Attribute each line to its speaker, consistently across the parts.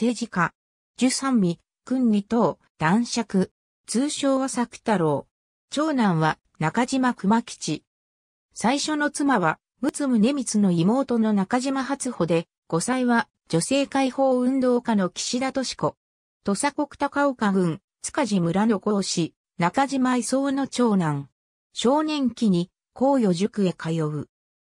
Speaker 1: 政治家、十三味、君二等、男爵、通称は作太郎。長男は中島熊吉。最初の妻は、陸奥宗光の妹の中島初穂で、五歳は女性解放運動家の岸田敏子。土佐国高岡郡、塚地村の講師、中島磯の長男。少年期に、高予塾へ通う。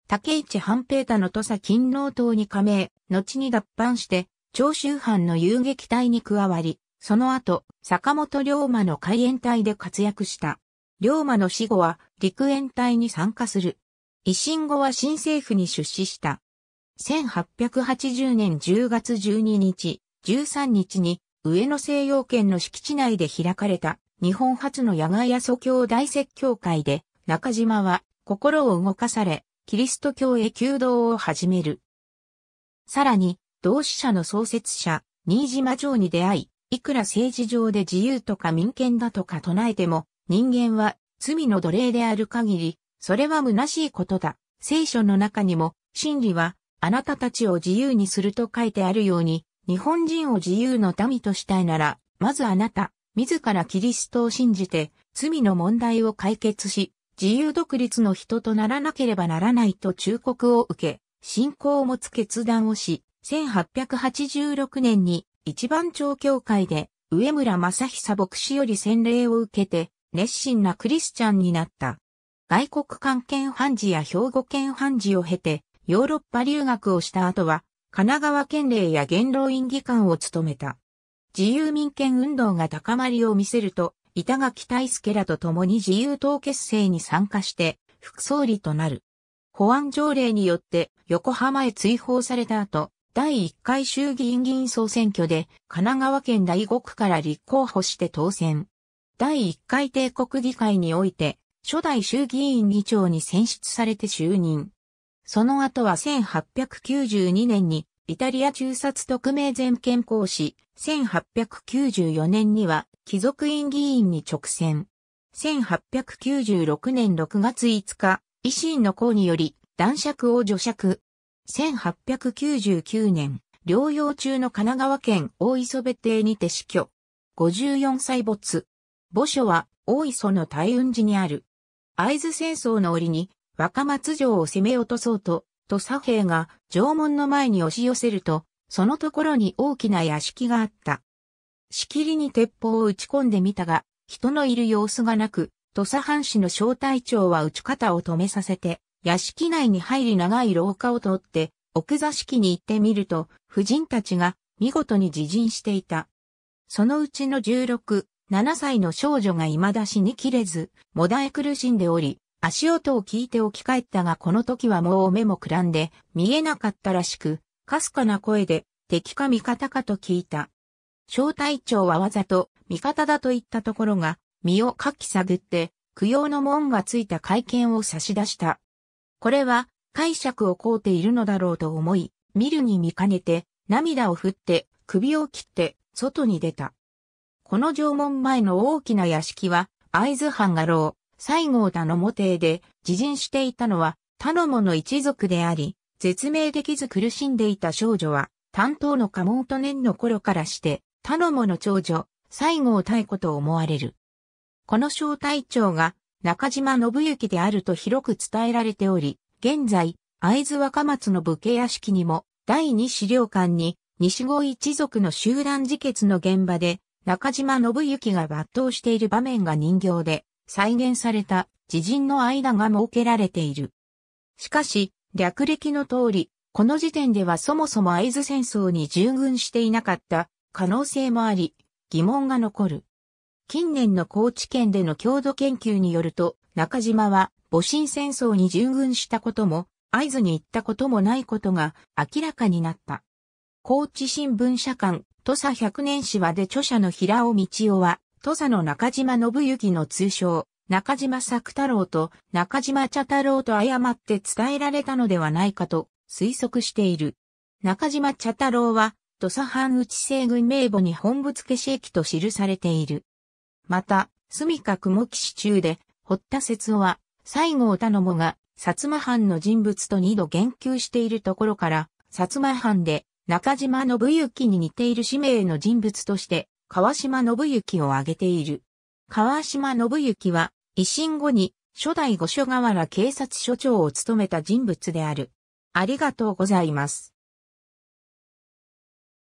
Speaker 1: 竹市半平太の土佐勤労党に加盟、後に脱藩して、長州藩の遊撃隊に加わり、その後、坂本龍馬の海援隊で活躍した。龍馬の死後は陸援隊に参加する。維新後は新政府に出資した。1880年10月12日、13日に上野西洋圏の敷地内で開かれた日本初の野外阿蘇教大説教会で中島は心を動かされ、キリスト教へ求道を始める。さらに、同志社の創設者、新島城に出会い、いくら政治上で自由とか民権だとか唱えても、人間は罪の奴隷である限り、それは虚しいことだ。聖書の中にも、真理は、あなたたちを自由にすると書いてあるように、日本人を自由の民としたいなら、まずあなた、自らキリストを信じて、罪の問題を解決し、自由独立の人とならなければならないと忠告を受け、信仰を持つ決断をし、1886年に一番長教会で上村正久牧師より洗礼を受けて熱心なクリスチャンになった。外国関係判事や兵庫県判事を経てヨーロッパ留学をした後は神奈川県令や元老院議官を務めた。自由民権運動が高まりを見せると、板垣大輔らと共に自由党結成に参加して副総理となる。保安条例によって横浜へ追放された後、第1回衆議院議員総選挙で神奈川県第5区から立候補して当選。第1回帝国議会において初代衆議院議長に選出されて就任。その後は1892年にイタリア中殺特命全権行使、1894年には貴族院議員に直選。1896年6月5日、維新の公により男爵を除爵、1899年、療養中の神奈川県大磯別邸にて死去。54歳没。墓所は大磯の大雲寺にある。会津戦争の折に若松城を攻め落とそうと、土佐兵が城門の前に押し寄せると、そのところに大きな屋敷があった。しきりに鉄砲を打ち込んでみたが、人のいる様子がなく、土佐藩士の小隊長は打ち方を止めさせて、屋敷内に入り長い廊下を通って、奥座敷に行ってみると、婦人たちが見事に自陣していた。そのうちの16、7歳の少女が未だ死にきれず、もだえ苦しんでおり、足音を聞いて置き返ったがこの時はもう目もくらんで、見えなかったらしく、かすかな声で、敵か味方かと聞いた。小隊長はわざと、味方だと言ったところが、身をかき探って、供養の門がついた会見を差し出した。これは解釈を凍うているのだろうと思い、見るに見かねて、涙を振って、首を切って、外に出た。この縄文前の大きな屋敷は、会津藩画廊、西郷田の母邸で、自陣していたのは、他の一族であり、絶命できず苦しんでいた少女は、担当の家紋と年の頃からして、他の長女、西郷太子と思われる。この小隊長が、中島信之であると広く伝えられており、現在、会津若松の武家屋敷にも、第二資料館に、西郷一族の集団自決の現場で、中島信之が抜刀している場面が人形で、再現された、自陣の間が設けられている。しかし、略歴の通り、この時点ではそもそも会津戦争に従軍していなかった可能性もあり、疑問が残る。近年の高知県での郷土研究によると、中島は戊辰戦争に従軍したことも、合図に行ったこともないことが明らかになった。高知新聞社館、土佐百年史話で著者の平尾道夫は、土佐の中島信行の通称、中島作太郎と中島茶太郎と誤って伝えられたのではないかと推測している。中島茶太郎は、土佐藩内西軍名簿に本物消し駅と記されている。また、住処雲騎士中で、堀田節夫は、西郷頼母が、薩摩藩の人物と二度言及しているところから、薩摩藩で、中島信之に似ている氏名の人物として、川島信之を挙げている。川島信之は、維新後に、初代五所川原警察署長を務めた人物である。ありがとうございます。